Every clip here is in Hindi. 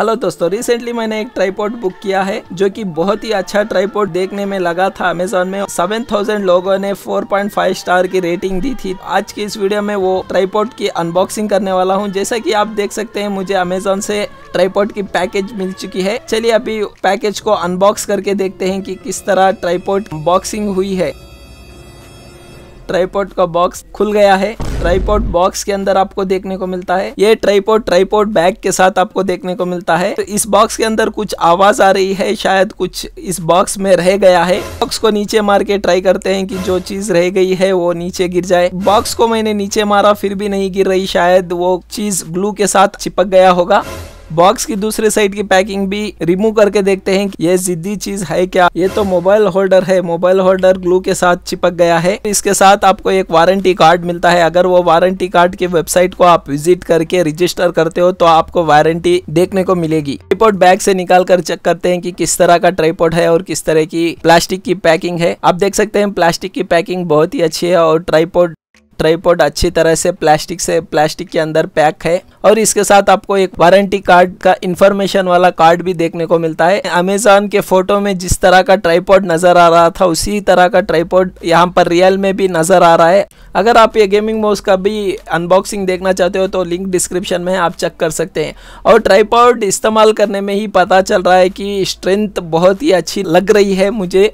हेलो दोस्तों रिसेंटली मैंने एक ट्राईपोर्ट बुक किया है जो कि बहुत ही अच्छा ट्राईपोर्ट देखने में लगा था अमेजोन में 7000 लोगों ने 4.5 स्टार की रेटिंग दी थी आज की इस वीडियो में वो ट्राईपोर्ट की अनबॉक्सिंग करने वाला हूँ जैसा कि आप देख सकते हैं मुझे अमेजोन से ट्राईपोर्ट की पैकेज मिल चुकी है चलिए अभी पैकेज को अनबॉक्स करके देखते हैं कि किस तरह ट्राईपोर्ट बॉक्सिंग हुई है ट्राईपोर्ट का बॉक्स खुल गया है ट्राईपोर्ट बॉक्स के अंदर आपको देखने को मिलता है ये ट्राईपोर्ट ट्राईपोर्ट बैग के साथ आपको देखने को मिलता है तो इस बॉक्स के अंदर कुछ आवाज आ रही है शायद कुछ इस बॉक्स में रह गया है बॉक्स को नीचे मार के ट्राई करते हैं कि जो चीज रह गई है वो नीचे गिर जाए बॉक्स को मैंने नीचे मारा फिर भी नहीं गिर रही शायद वो चीज ग्लू के साथ चिपक गया होगा बॉक्स की दूसरे साइड की पैकिंग भी रिमूव करके देखते हैं कि ये जिद्दी चीज है क्या ये तो मोबाइल होल्डर है मोबाइल होल्डर ग्लू के साथ चिपक गया है इसके साथ आपको एक वारंटी कार्ड मिलता है अगर वो वारंटी कार्ड की वेबसाइट को आप विजिट करके रजिस्टर करते हो तो आपको वारंटी देखने को मिलेगी ट्राइपोर्ट बैग से निकाल कर चेक करते हैं कि किस तरह का ट्राईपोर्ट है और किस तरह की प्लास्टिक की पैकिंग है आप देख सकते हैं प्लास्टिक की पैकिंग बहुत ही अच्छी है और ट्राईपोर्ट ट्राईपोर्ड अच्छी तरह से प्लास्टिक से प्लास्टिक के अंदर पैक है और इसके साथ आपको एक वारंटी कार्ड का इंफॉर्मेशन वाला कार्ड भी देखने को मिलता है अमेजोन के फोटो में जिस तरह का ट्राईपोर्ड नजर आ रहा था उसी तरह का ट्राईपोर्ड यहाँ पर रियल में भी नजर आ रहा है अगर आप ये गेमिंग माउस का भी अनबॉक्सिंग देखना चाहते हो तो लिंक डिस्क्रिप्शन में आप चेक कर सकते हैं और ट्राईपोर्ड इस्तेमाल करने में ही पता चल रहा है कि स्ट्रेंथ बहुत ही अच्छी लग रही है मुझे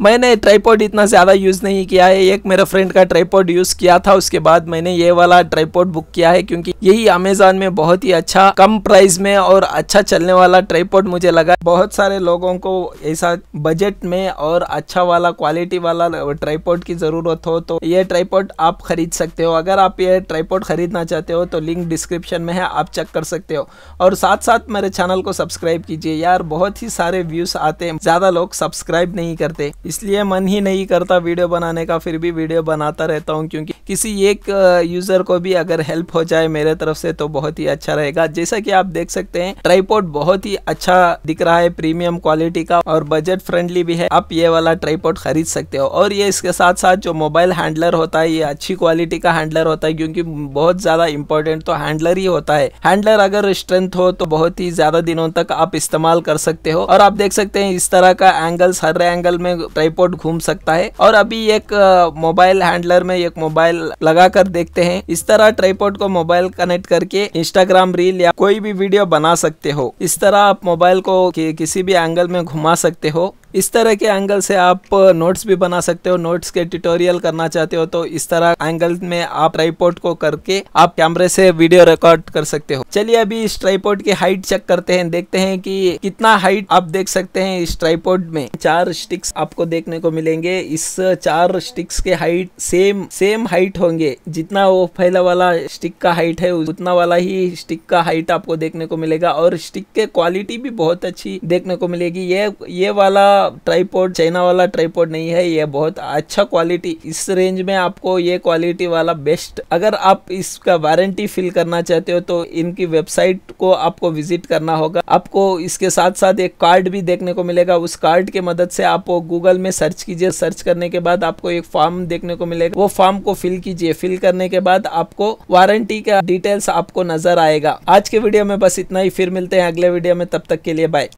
मैंने ट्राईपोर्ट इतना ज़्यादा यूज़ नहीं किया है एक मेरा फ्रेंड का ट्राईपोर्ट यूज़ किया था उसके बाद मैंने ये वाला ट्राईपोर्ट बुक किया है क्योंकि यही अमेजोन में बहुत ही अच्छा कम प्राइस में और अच्छा चलने वाला ट्राईपोर्ट मुझे लगा बहुत सारे लोगों को ऐसा बजट में और अच्छा वाला क्वालिटी वाला ट्राईपोर्ट की ज़रूरत हो तो ये ट्राईपोर्ट आप खरीद सकते हो अगर आप ये ट्राईपोर्ट खरीदना चाहते हो तो लिंक डिस्क्रिप्शन में है आप चेक कर सकते हो और साथ साथ मेरे चैनल को सब्सक्राइब कीजिए यार बहुत ही सारे व्यूज़ आते हैं ज़्यादा लोग सब्सक्राइब नहीं करते इसलिए मन ही नहीं करता वीडियो बनाने का फिर भी वीडियो बनाता रहता हूँ क्योंकि किसी एक यूज़र को भी अगर हेल्प हो जाए मेरे तरफ से तो बहुत ही अच्छा रहेगा जैसा कि आप देख सकते हैं ट्राईपोर्ट बहुत ही अच्छा दिख रहा है प्रीमियम क्वालिटी का और बजट फ्रेंडली भी है आप ये वाला ट्राईपोर्ट खरीद सकते हो और ये इसके साथ साथ जो मोबाइल हैंडलर होता है ये अच्छी क्वालिटी का हैंडलर होता है क्योंकि बहुत ज़्यादा इंपॉर्टेंट तो हैंडलर ही होता है हैंडलर अगर स्ट्रेंथ हो तो बहुत ही ज़्यादा दिनों तक आप इस्तेमाल कर सकते हो और आप देख सकते हैं इस तरह का एंगल्स हर एंगल में ट्राईपोर्ट घूम सकता है और अभी एक मोबाइल हैंडलर में एक मोबाइल लगा कर देखते हैं इस तरह ट्राईपोर्ट को मोबाइल कनेक्ट करके इंस्टाग्राम रील या कोई भी वीडियो बना सकते हो इस तरह आप मोबाइल को कि, किसी भी एंगल में घुमा सकते हो इस तरह के एंगल से आप नोट्स uh, भी बना सकते हो नोट्स के ट्यूटोरियल करना चाहते हो तो इस तरह एंगल में आप ट्राईपोर्ट को करके आप कैमरे से वीडियो रिकॉर्ड कर सकते हो चलिए अभी इस ट्राईपोर्ट की हाइट चेक करते हैं देखते हैं कि कितना हाइट आप देख सकते हैं इस ट्राईपोर्ट में चार स्टिक्स आपको देखने को मिलेंगे इस uh, चार स्टिक्स के हाइट सेम सेम हाइट होंगे जितना वो फैला वाला स्टिक का हाइट है उतना वाला ही स्टिक का हाइट आपको देखने को मिलेगा और स्टिक के क्वालिटी भी बहुत अच्छी देखने को मिलेगी ये ये वाला ट्राईपोर्ड चाइना वाला ट्राईपोर्ड नहीं है ये बहुत अच्छा क्वालिटी इस रेंज में आपको ये क्वालिटी वाला बेस्ट अगर आप इसका वारंटी फिल करना चाहते हो तो इनकी वेबसाइट को आपको विजिट करना होगा आपको इसके साथ साथ एक कार्ड भी देखने को मिलेगा उस कार्ड के मदद से आप गूगल में सर्च कीजिए सर्च करने के बाद आपको एक फॉर्म देखने को मिलेगा वो फॉर्म को फिल कीजिए फिल करने के बाद आपको वारंटी का डिटेल्स आपको नजर आएगा आज के वीडियो में बस इतना ही फिर मिलते हैं अगले वीडियो में तब तक के लिए बाय